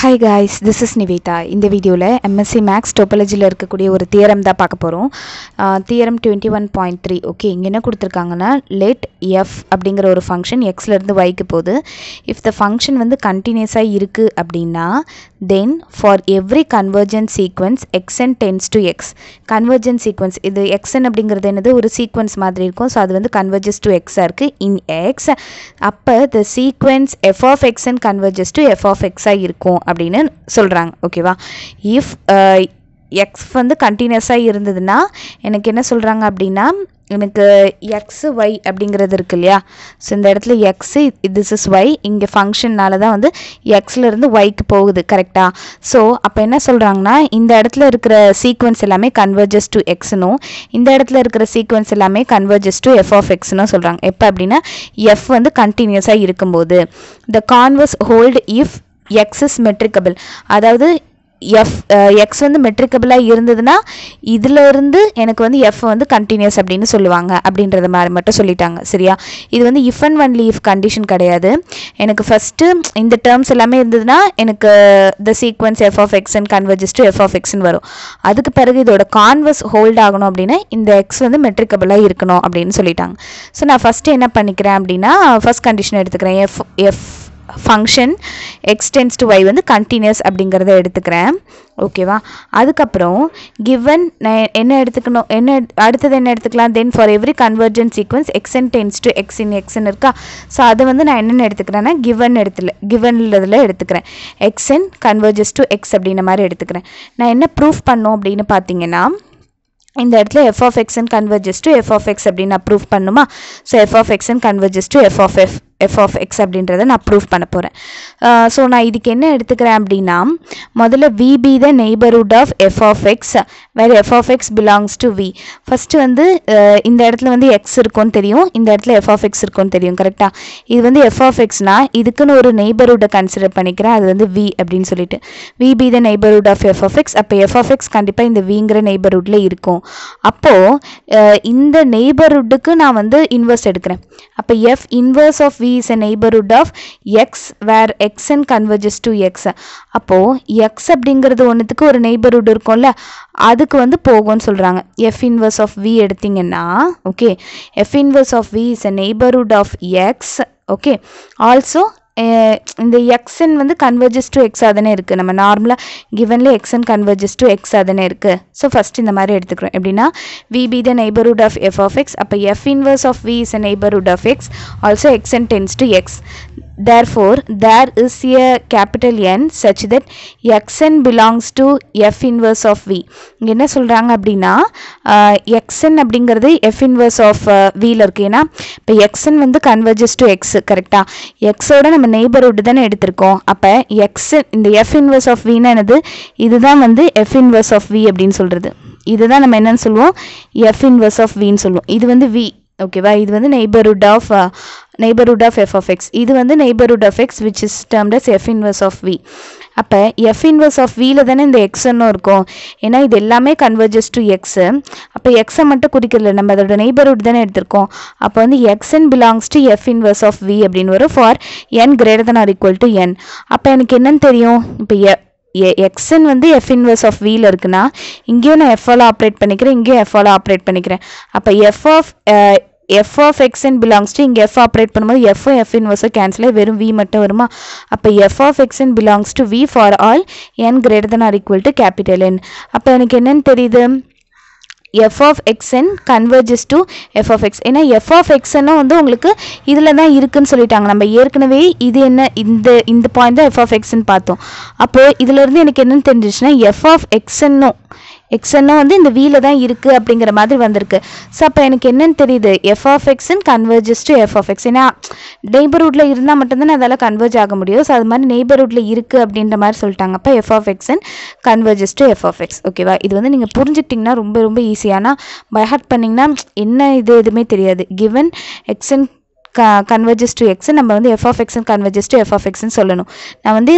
High guys this is Nivetha இந்த வீடியோவில் MSc maths டோப்பாலஜியில் இருக்கக்கூடிய ஒரு தியரம் தான் பார்க்க போகிறோம் theorem twenty one point three okay இங்கே என்ன கொடுத்துருக்காங்கன்னா லெட் எஃப் அப்படிங்கிற ஒரு ஃபங்க்ஷன் எக்ஸ்லேருந்து வைக்க போகுது இஃப் த ஃபங்க்ஷன் வந்து கண்டினியூஸாக இருக்குது அப்படின்னா then for every convergent sequence x tends to x convergent sequence இது எக்ஸன் அப்படிங்கிறது என்னது ஒரு சீக்வன்ஸ் மாதிரி இருக்கும் ஸோ அது வந்து கன்வர்ஜஸ் டு எக்ஸாக இருக்குது இன் எக்ஸ் அப்போ the sequence f of x and converges to f of எக்ஸாக இருக்கும் அப்படின்னு சொல்கிறாங்க ஓகேவா இஃப் எக்ஸ் uh, வந்து கண்டினியூஸாக இருந்ததுன்னா எனக்கு என்ன சொல்கிறாங்க அப்படின்னா எனக்கு எக்ஸு ஒய் அப்படிங்கிறது இருக்கு இல்லையா ஸோ இந்த இடத்துல எக்ஸு திஸ் இஸ் ஒய் இங்கே ஃபங்க்ஷன்னால தான் வந்து எக்ஸ்லேருந்து ஒய்க்கு போகுது கரெக்டாக ஸோ அப்போ என்ன சொல்கிறாங்கன்னா இந்த இடத்துல இருக்கிற சீக்வன்ஸ் எல்லாமே கன்வர்ஜஸ் டு எக்ஸ்னும் இந்த இடத்துல இருக்கிற சீக்வன்ஸ் எல்லாமே கன்வர்ஜஸ் டு எஃப் ஆஃப் எக்ஸ்னும் சொல்கிறாங்க எப்போ அப்படின்னா எஃப் வந்து கண்டினியூஸாக இருக்கும்போது the converse hold if x is metrizable அதாவது எஃப் எக்ஸ் வந்து மெட்ரிக்கபிளாக இருந்ததுன்னா இதிலிருந்து எனக்கு வந்து எஃப் வந்து கண்டினியூஸ் அப்படின்னு சொல்லுவாங்க அப்படின்றத மாதிரி மட்டும் சொல்லிட்டாங்க சரியா இது வந்து if and only if condition கிடையாது எனக்கு ஃபஸ்ட்டு இந்த டேர்ம்ஸ் எல்லாமே இருந்ததுன்னா எனக்கு த சீக்வன்ஸ் எஃப் ஆஃப் எக்ஸ்ன்னு கன்வர்ஜஸ் டு எஃப் ஆஃப் எக்ஸ்ன்னு வரும் அதுக்கு பிறகு இதோட கான்வர்ஸ் ஹோல்ட் ஆகணும் அப்படின்னா இந்த எக்ஸ் வந்து மெட்ரிக்கபிளாக இருக்கணும் அப்படின்னு சொல்லிட்டாங்க ஸோ நான் ஃபஸ்ட்டு என்ன பண்ணிக்கிறேன் அப்படின்னா ஃபஸ்ட் கண்டிஷன் எடுத்துக்கிறேன் f f function extends to y வந்து கண்டினியூஸ் அப்படிங்கிறத எடுத்துக்கிறேன் ஓகேவா அதுக்கப்புறம் கிவன் என்ன எடுத்துக்கணும் என்ன அடுத்தது என்ன எடுத்துக்கலாம் then for every convergent sequence x n tends to x in x n இருக்கா ஸோ அதை வந்து நான் என்னென்ன எடுத்துக்கிறேன்னா கிவன் இடத்துல கிவன்லதில் எடுத்துக்கிறேன் எக்ஸ்என் கன்வர்ஜஸ் டு எக்ஸ் அப்படின்ற மாதிரி எடுத்துக்கிறேன் நான் என்ன ப்ரூஃப் பண்ணோம் அப்படின்னு பார்த்தீங்கன்னா இந்த இடத்துல f of x n converges to f of x அப்படின்னு நான் ப்ரூவ் பண்ணுமா so f of x n converges to f of f f of x அப்படின்றத நான் ப்ரூவ் பண்ண போகிறேன் ஸோ நான் இதுக்கு என்ன எடுத்துக்கிறேன் அப்படின்னா முதல்ல v be the neighbourhood of f of x வேறு f of x belongs to v first வந்து இந்த இடத்துல வந்து எக்ஸ் இருக்கும்னு தெரியும் இந்த இடத்துல எஃப் ஆஃப் எக்ஸ் இருக்கும்னு தெரியும் கரெக்டாக இது வந்து எஃப் ஆஃப் எக்ஸ்னா இதுக்குன்னு ஒரு நெய்பர்ஹுட்டை கன்சிடர் பண்ணிக்கிறேன் அது வந்து வி அப்படின்னு சொல்லிட்டு v be the neighbourhood of f of x அப்போ எஃப் ஆஃப் எக்ஸ் கண்டிப்பாக இந்த விங்கிற நெய்பர்ஹுட்டில் இருக்கும் அப்போது இந்த நெய்பர்ஹுட்டுக்கு நான் வந்து இன்வெர்ஸ் எடுக்கிறேன் அப்போ f inverse of v v is a of x x x xn converges to x அப்போது எக்ஸ் அப்படிங்கிறது ஒன்றுத்துக்கு ஒரு நெய்பர்ஹுட் இருக்கும்ல அதுக்கு வந்து போகும்னு சொல்கிறாங்க எஃப் இன்வர்ஸ் ஆஃப் வி எடுத்திங்கன்னா okay f inverse of v is a neighbourhood of x okay also இந்த எக்ஸன் வந்து கன்வர்ஜஸ் டு எக்ஸாக தானே இருக்குது நம்ம நார்மலாக கிவன்ல எக்ஸன் கன்வர்ஜஸ் டு எக்ஸாக தானே இருக்குது ஸோ ஃபஸ்ட் இந்த மாதிரி எடுத்துக்கிறோம் எப்படின்னா v be the neighbourhood of f of x அப்போ f inverse of v is a neighbourhood of x also x n tends to x Therefore, there is a capital N such that xn belongs to f inverse of v. இங்க என்ன சொல்கிறாங்க அப்படின்னா xn அப்படிங்கிறது f inverse of vல இருக்கு ஏன்னா இப்போ xn வந்து converges to x கரெக்டாக xோட நம்ம நெய்பர்ஹுட் தானே எடுத்திருக்கோம் அப்போ x இந்த f inverse of vனா என்னது இதுதான் வந்து f inverse of v அப்படின்னு சொல்கிறது இதுதான் நம்ம என்னன்னு சொல்லுவோம் f inverse of vன்னு சொல்லுவோம் இது வந்து வி ஓகேவா இது வந்து neighbourhood of neighbourhood of f of x இது வந்து neighbourhood of x which is termed as f inverse of v அப்போ எஃப் இன்வர்ஸ் ஆஃப் வியில் தானே இந்த எக்ஸ்ன்னு இருக்கும் ஏன்னா இது எல்லாமே கன்வர்ஜஸ் டு எக்ஸு அப்போ எக்ஸை மட்டும் குறிக்கிறது நம்ம அதோட நெய்பர்ஹுட் தானே எடுத்திருக்கோம் அப்போ வந்து x n belongs to f inverse of v அப்படின்னு வரும் for n greater than or equal to n அப்போ எனக்கு என்னன்னு தெரியும் இப்போ எக்ஸ்என் வந்து எஃப் இன்வர்ஸ் ஆஃப் வியில் இருக்குன்னா இங்கேயும் நான் எஃப்ஆல் ஆப்ரேட் பண்ணிக்கிறேன் இங்கேயும் எஃப்ஆல் ஆப்ரேட் பண்ணிக்கிறேன் அப்போ f of f of x n belongs to இங்கே எஃப் ஆப்ரேட் பண்ணும்போது எஃப்பும் எஃப் இன்வர்ஸும் கேன்சல் வெறும் வி மட்டும் வருமா அப்போ f of x n belongs to v for all n greater than or equal to capital n அப்போ எனக்கு என்னென்னு தெரியுது f of x n converges to f of x ஏன்னா எஃப் ஆஃப் எக்ஸ்என்னும் வந்து உங்களுக்கு இதில் தான் இருக்குன்னு சொல்லிட்டாங்க நம்ம ஏற்கனவே இது என்ன இந்த இந்த பாயிண்ட் தான் எஃப் ஆஃப் எக்ஸ்ன்னு பார்த்தோம் அப்போது இதிலேருந்து எனக்கு என்னென்னு தெரிஞ்சிச்சுன்னா எஃப் ஆஃப் எக்ஸ்என்னும் எக்ஸ்என்னா வந்து இந்த வீல தான் இருக்குது அப்படிங்கிற மாதிரி வந்திருக்கு ஸோ அப்போ எனக்கு என்னன்னு தெரியுது f of x n converges to f of x ஏன்னா நெய்பர்ஹுட்டில் இருந்தால் மட்டும்தான் அதால் கன்வர்ஜ் ஆக முடியும் ஸோ அது மாதிரி நெய்பர்ஹுட்டில் இருக்குது அப்படின்ற மாதிரி சொல்லிட்டாங்க அப்போ f of x n converges to f of x ஓகேவா இது வந்து நீங்கள் புரிஞ்சுக்கிட்டிங்கன்னா ரொம்ப ரொம்ப ஈஸியானா பை ஹார்ட் பண்ணிங்கன்னா என்ன இது எதுவுமே தெரியாது கிவன் எக்ஸ்ன்னு converges to x நம்ம வந்து f of and converges to f of x சொல்லணும் நான் வந்து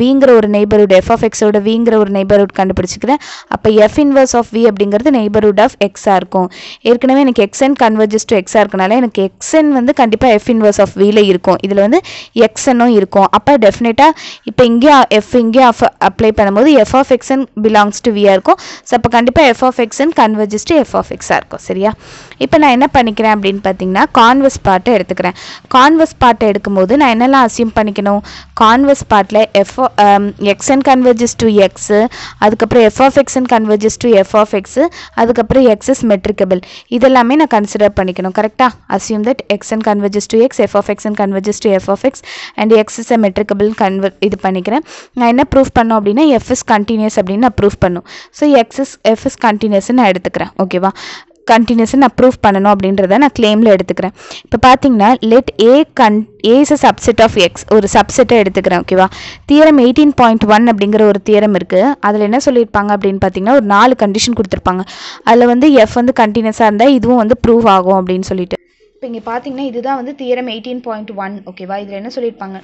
விங்கிற ஒரு நெய்பர்ஹுட் எஃப் ஆஃப் எக்ஸோட விங்கிற ஒரு நெய்பர்ஹுட் கண்டுபிடிச்சிக்கிறேன் அப்போ எஃப் இன்வர்ஸ் ஆஃப் வி அப்படிங்கிறது neighborhood ஆஃப் எக்ஸாக இருக்கும் ஏற்கனவே எனக்கு எக்ஸ்என் கன்வர்ஜஸ் to எக்ஸாக இருக்கனால எனக்கு எக்ஸ்என் வந்து கண்டிப்பாக எஃப் இன்வர்ஸ் ஆஃப் வியில் இருக்கும் இதில் வந்து எக்ஸ்என்னும் இருக்கும் அப்போ டெஃபினட்டாக இப்போ இங்கேயும் எஃப் இங்கேயும் அப்ளை பண்ணும்போது f of x n belongs to ஆ இருக்கும் ஸோ கண்டிப்பாக எஃப் ஆஃப் எக்ஸ்என் இருக்கும் சரியா இப்போ நான் என்ன பண்ணிக்கிறேன் அப்படின்னு பார்த்தீங்கன்னா கான்வர்ஸ் பார்ட்டை எடுத்துக்கிறேன் கான்வெஸ் பார்ட்டை எடுக்கும்போது நான் என்னெல்லாம் அசியூம் பண்ணிக்கணும் கான்வெஸ் பார்ட்டில் f and converges to x அதுக்கப்புறம் f of and converges to f of x அதுக்கப்புறம் எக்ஸ் இஸ் மெட்ரிக்கபிள் இதெல்லாமே நான் கன்சிடர் பண்ணிக்கணும் கரெக்டாக assume that and converges to x f of and converges to f of x and x is metrizable கன்வர் இது பண்ணிக்கிறேன் நான் என்ன ப்ரூஃப் பண்ணோம் அப்படின்னா எஃப் இஸ் கண்டினியூஸ் அப்படின்னு நான் ப்ரூஃப் பண்ணும் so x is f is கண்டினியூஸ்னு நான் எடுத்துக்கிறேன் ஓகேவா கண்டினியூஸை நான் ப்ரூவ் பண்ணணும் அப்படின்றத நான் கிளைமில் எடுத்துக்கிறேன் இப்போ பார்த்தீங்கன்னா லெட் ஏ கன் A is a subset of x ஒரு சப்செட்டை எடுத்துக்கிறேன் ஓகேவா தியரம் எயிட்டீன் பாயிண்ட் ஒன் அப்படிங்கிற ஒரு தியரம் இருக்குது அதில் என்ன சொல்லியிருப்பாங்க அப்படின்னு பார்த்தீங்கன்னா ஒரு நாலு கண்டிஷன் கொடுத்துருப்பாங்க அதில் வந்து எஃப் வந்து கண்டினியூஸாக இருந்தால் இதுவும் வந்து ப்ரூவ் ஆகும் அப்படின்னு சொல்லிட்டு இப்போ இங்கே பார்த்தீங்கன்னா இதுதான் வந்து தியரம் எயிட்டீன் பாயிண்ட் ஒன் ஓகேவா இதில் என்ன சொல்லியிருப்பாங்க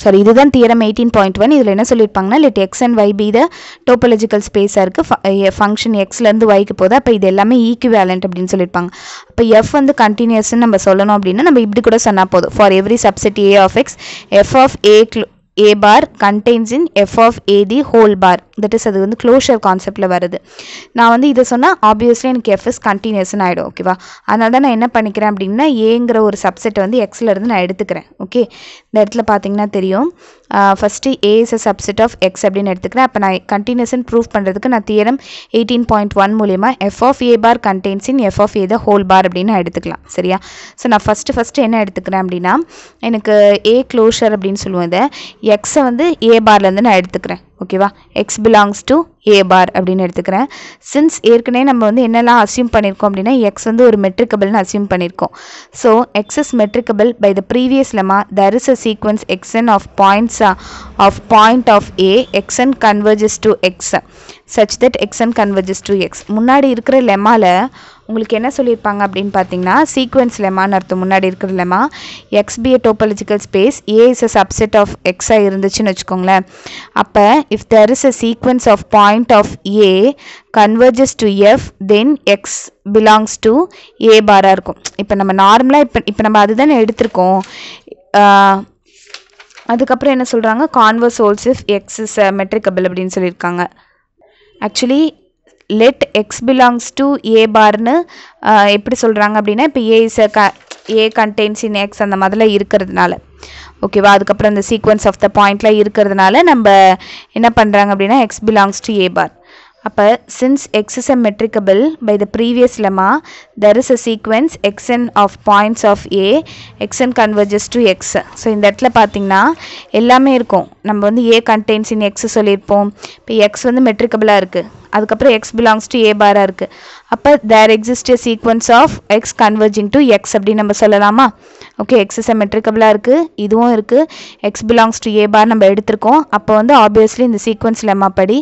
சாரி இதுதான் தியரம் எயிட்டீன் பாயிண்ட் ஒன் இதில் என்ன சொல்லியிருப்பாங்கன்னா let x and y be the topological ஸ்பேஸாக இருக்குது ஃபங்க்ஷன் எக்ஸ்லேருந்து ஒய்க்கு போது அப்போ இது எல்லாமே ஈக்குவேலண்ட் அப்படின்னு சொல்லியிருப்பாங்க அப்போ எஃப் வந்து கண்டினியூஸ்ன்னு நம்ம சொல்லணும் அப்படின்னா நம்ம இப்படி கூட சொன்னால் போதும் for every subset A of x f of A A bar contains in f of A the whole bar that is அது வந்து க்ளோஷர் கான்செப்டில் வருது நான் வந்து இதை சொன்னால் ஆப்வியஸ்லி எனக்கு எஃப்எஸ் கண்டினியூஸ்னு ஆகிடும் ஓகேவா அதனால தான் நான் என்ன பண்ணிக்கிறேன் அப்படின்னா ஏங்கிற ஒரு சப்செட்டை வந்து எக்ஸ்லேருந்து நான் எடுத்துக்கிறேன் ஓகே இந்த இடத்துல பார்த்தீங்கன்னா தெரியும் first A is a subset of x அப்படின்னு எடுத்துக்கிறேன் அப்போ நான் கண்டினியூஸ்னு ப்ரூவ் பண்ணுறதுக்கு நான் தியரம் எயிட்டீன் பாயிண்ட் ஒன் மூலியமாக f of A bar contains in f of A the whole bar அப்படின்னு நான் எடுத்துக்கலாம் சரியா ஸோ நான் ஃபஸ்ட்டு ஃபஸ்ட்டு என்ன எடுத்துக்கிறேன் அப்படின்னா எனக்கு ஏ க்ளோஷர் அப்படின்னு சொல்லுவேன் இதை எக்ஸை வந்து ஏ பார்லேருந்து நான் எடுத்துக்கிறேன் ஓகேவா x belongs to A bar அப்படின்னு எடுத்துக்கிறேன் சின்ஸ் ஏற்கனவே நம்ம வந்து என்னெல்லாம் அசியூம் பண்ணியிருக்கோம் அப்படின்னா எக்ஸ் வந்து ஒரு மெட்ரிக்கபிள்னு அசியூம் பண்ணியிருக்கோம் so x is metrizable by the previous lemma there is a sequence x n of points of point of A x n converges to x such that x n converges to x முன்னாடி இருக்கிற லெமாவில் உங்களுக்கு என்ன சொல்லியிருப்பாங்க அப்படின்னு பார்த்தீங்கன்னா சீக்வன்ஸ் லெமான்னு அர்த்தம் முன்னாடி இருக்கிற lemma x be space A is a subset of எக்ஸாக இருந்துச்சுன்னு வச்சுக்கோங்களேன் அப்போ if there is a sequence of point of A converges to f then x belongs to A பாராக இருக்கும் இப்போ நம்ம நார்மலாக இப்போ இப்போ நம்ம அதுதானே எடுத்திருக்கோம் அதுக்கப்புறம் என்ன சொல்கிறாங்க converse holds if x is metrizable அப்படின்னு சொல்லியிருக்காங்க actually let x belongs to A பார்னு எப்படி சொல்கிறாங்க அப்படின்னா இப்போ ஏ இஸ் க ஏ கண்டெய்ன்ஸ் இன் எக்ஸ் அந்த மாதிரிலாம் இருக்கிறதுனால ஓகேவா அதுக்கப்புறம் இந்த சீக்வன்ஸ் ஆஃப் த பாயிண்ட்லாம் இருக்கிறதுனால நம்ம என்ன பண்ணுறாங்க அப்படின்னா x belongs to A bar அப்போ since x is a metrizable by the previous lemma there is a sequence xn of points of a xn converges to x so இந்த இடத்துல பார்த்தீங்கன்னா எல்லாமே இருக்கும் நம்ம வந்து ஏ கண்டெயின்ஸ் இன் எக்ஸ் சொல்லியிருப்போம் இப்போ எக்ஸ் வந்து மெட்ரிக்கபிளாக இருக்குது அதுக்கப்புறம் எக்ஸ் பிலாங்ஸ் டு ஏ பாராக இருக்குது அப்போ there exist a sequence of x converging to x அப்படின்னு நம்ம சொல்லலாமா ஓகே எக்ஸ் இஸ் மெட்ரிக்கபிளாக இருக்குது இதுவும் இருக்குது x belongs to A bar நம்ம எடுத்திருக்கோம் அப்போ வந்து ஆப்வியஸ்லி இந்த சீக்வன்ஸ் லெம்மா படி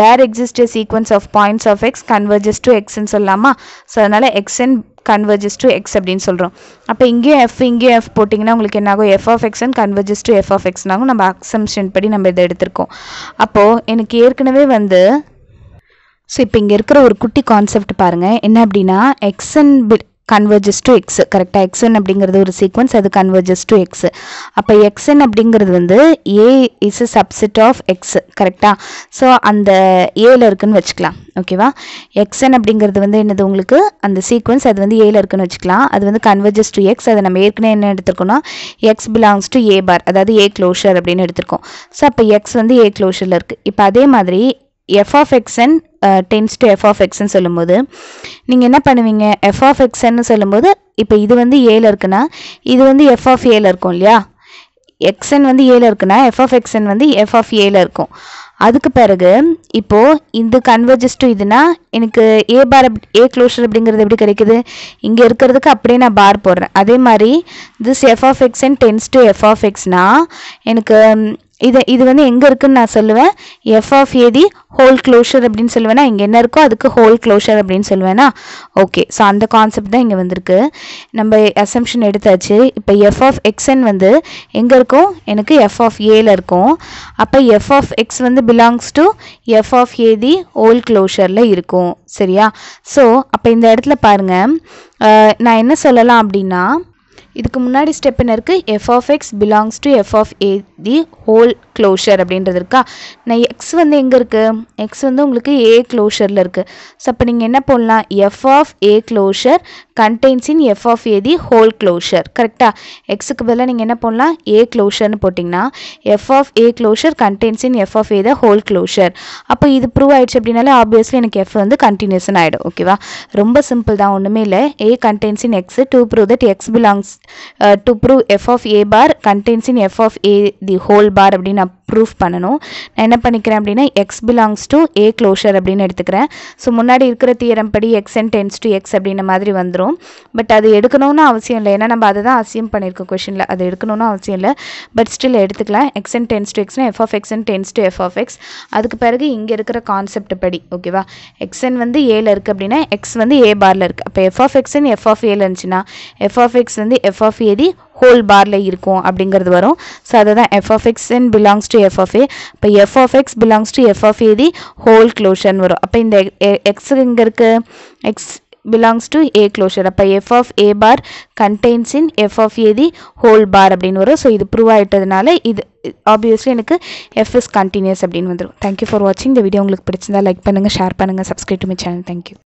there exist a sequence of points of x converges to எக்ஸ்ன்னு சொல்லலாமா ஸோ அதனால் x x and converges to x அப்படின்னு சொல்கிறோம் அப்போ இங்கேயும் எஃப் இங்கேயும் எஃப் போட்டிங்கன்னா உங்களுக்கு என்ன ஆகும் f of x and converges to f of எக்ஸ்னாகும் நம்ம அக்சம்ஷன் படி நம்ம இதை எடுத்திருக்கோம் அப்போது எனக்கு ஏற்கனவே வந்து ஸோ இப்போ இங்கே இருக்கிற ஒரு குட்டி கான்செப்ட் பாருங்கள் என்ன அப்படின்னா x and converges to x கரெக்டாக எக்ஸ்என் அப்படிங்கிறது ஒரு சீக்வன்ஸ் அது கன்வர்ஜஸ் டு எக்ஸ் அப்போ எக்ஸ்என் அப்படிங்கிறது வந்து A is a subset of x கரெக்டாக ஸோ அந்த ஏல இருக்குன்னு வச்சுக்கலாம் ஓகேவா எக்ஸ்என் அப்படிங்கிறது வந்து என்னது உங்களுக்கு அந்த சீக்வன்ஸ் அது வந்து ஏல இருக்குன்னு வச்சுக்கலாம் அது வந்து கன்வர்ஜஸ் டு எக்ஸ் அதை நம்ம ஏற்கனவே என்ன எடுத்திருக்கோம்னா x belongs to A bar அதாவது ஏ க்ளோஷர் அப்படின்னு எடுத்திருக்கோம் ஸோ அப்போ எக்ஸ் வந்து ஏ க்ளோஷரில் இருக்குது இப்போ அதே மாதிரி f of x n tends to f of எக்ஸ்ன்னு சொல்லும்போது நீங்கள் என்ன பண்ணுவீங்க எஃப் ஆஃப் எக்ஸ்ன்னு சொல்லும்போது இப்போ இது வந்து ஏல இருக்குன்னா இது வந்து எஃப் ஆஃப் ஏல இருக்கும் இல்லையா எக்ஸ்என் வந்து ஏல இருக்குன்னா எஃப் ஆஃப் எக்ஸ்என் வந்து எஃப் ஆஃப் ஏல இருக்கும் அதுக்கு பிறகு இப்போது இந்த கன்வர்ஜஸ் டு இதுனா எனக்கு ஏ பார் ஏ க்ளோஷர் அப்படிங்கிறது எப்படி கிடைக்குது இங்கே இருக்கிறதுக்கு அப்படியே நான் பார் போடுறேன் அதே மாதிரி this f of x and tends to f of எக்ஸ்னால் எனக்கு இதை இது வந்து எங்கே இருக்குன்னு நான் சொல்லுவேன் எஃப் ஆஃப் ஏதி ஹோல் க்ளோஷர் அப்படின்னு சொல்லுவேன்னா இங்கே என்ன இருக்கோ அதுக்கு ஹோல் க்ளோஷர் அப்படின்னு சொல்லுவேன்னா ஓகே ஸோ அந்த கான்செப்ட் தான் இங்கே வந்திருக்கு நம்ம அசம்ஷன் எடுத்தாச்சு இப்போ எஃப் ஆஃப் எக்ஸ்என் வந்து எங்கே இருக்கும் எனக்கு எஃப் ஆஃப் ஏல இருக்கும் அப்போ எஃப் ஆஃப் எக்ஸ் வந்து belongs to f of ஏதி whole க்ளோஷரில் இருக்கும் சரியா ஸோ அப்போ இந்த இடத்துல பாருங்கள் நான் என்ன சொல்லலாம் அப்படின்னா இதுக்கு முன்னாடி ஸ்டெப் என்ன இருக்குது f of x belongs to f of A the whole closure அப்படின்றது இருக்கா நான் எக்ஸ் வந்து எங்கே இருக்குது எக்ஸ் வந்து உங்களுக்கு ஏ க்ளோஷரில் இருக்குது ஸோ அப்போ நீங்கள் என்ன போடலாம் f of A closure contains in f of A the whole closure கரெக்டாக எக்ஸுக்கு பதிலாக நீங்கள் என்ன போடலாம் ஏ க்ளோஷர்னு போட்டிங்கன்னா f of A closure contains in f of A the whole closure அப்போ இது ப்ரூவ் ஆகிடுச்சு அப்படின்னாலே ஆப்வியஸ்லி எனக்கு எஃப் வந்து கண்டினியூஷன் ஆகிடும் ஓகேவா ரொம்ப சிம்பிள் தான் ஒன்றுமே இல்லை A contains in x to prove that x belongs to prove f of A bar contains in f of A the whole bar அப்படின்னு நான் ப்ரூஃப் பண்ணணும் நான் என்ன பண்ணிக்கிறேன் அப்படின்னா x belongs to A closure அப்படின்னு எடுத்துக்கிறேன் ஸோ முன்னாடி இருக்கிற தீரம் படி x and tends to x அப்படின்ன மாதிரி வந்துடும் பட் அது எடுக்கணும்னு அவசியம் இல்லை ஏன்னா நம்ம அதை தான் அசியம் பண்ணியிருக்கோம் கொஷனில் அது எடுக்கணும்னு அவசியம் இல்லை பட் ஸ்டில் எடுத்துக்கலாம் எக்ஸ் அண்ட் டென்ஸ் டு எக்ஸ்னா f of x and tends to f of x அதுக்கு பிறகு இங்கே இருக்கிற கான்செப்ட் படி ஓகேவா எக்ஸ்என் வந்து ஏல இருக்குது அப்படின்னா எக்ஸ் வந்து ஏ பாரில் இருக்குது அப்போ எஃப் ஆஃப் எக்ஸ்ன்னு எஃப் ஆஃப் ஏல இருந்துச்சுன்னா எஃப் ஆஃப் எக்ஸ் வந்து எஃப் ஆஃப் ஏதி ஹோல் பாரில் இருக்கும் அப்படிங்கிறது வரும் ஸோ அதை தான் f f x in belongs to f f a இப்போ f f x belongs to f f a the whole க்ளோஷர்னு வரும் அப்போ இந்த எக்ஸ் இங்கே இருக்கு x belongs to A closure அப்போ f of A bar contains in f of A the whole bar அப்படின்னு வரும் ஸோ இது ப்ரூவ் ஆகிட்டதுனால இது ஆப்வியஸ்லி எனக்கு எஃப் இஸ் கண்டினியூஸ் அப்படின்னு வந்துடும் தேங்க்யூ ஃபார் வாட்சிங் இந்த வீடியோ உங்களுக்கு பிடிச்சிருந்தா லைக் பண்ணுங்கள் ஷேர் பண்ணுங்கள் subscribe to my channel thank you